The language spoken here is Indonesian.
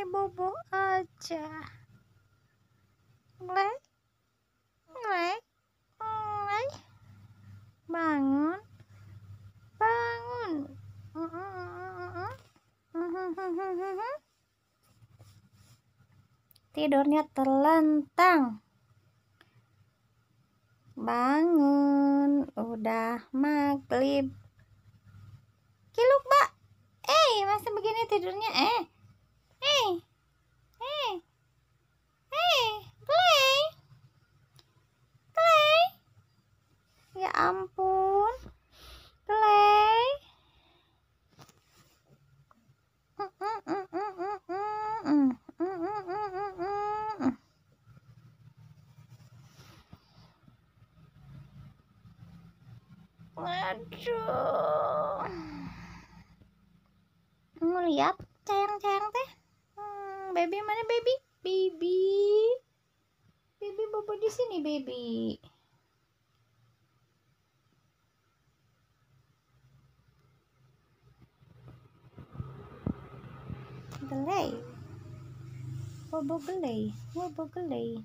pakai bobo aja ngelek ngelek ngelek bangun bangun tidurnya terlentang bangun udah maghrib kiluk mbak eh masa begini tidurnya eh ampun. Play. Waduh. Ngeliat cayang-cayang teh. Hmm, baby mana baby? Baby. Baby bobo di sini baby. Wobbly. Wobbly. Wobbly.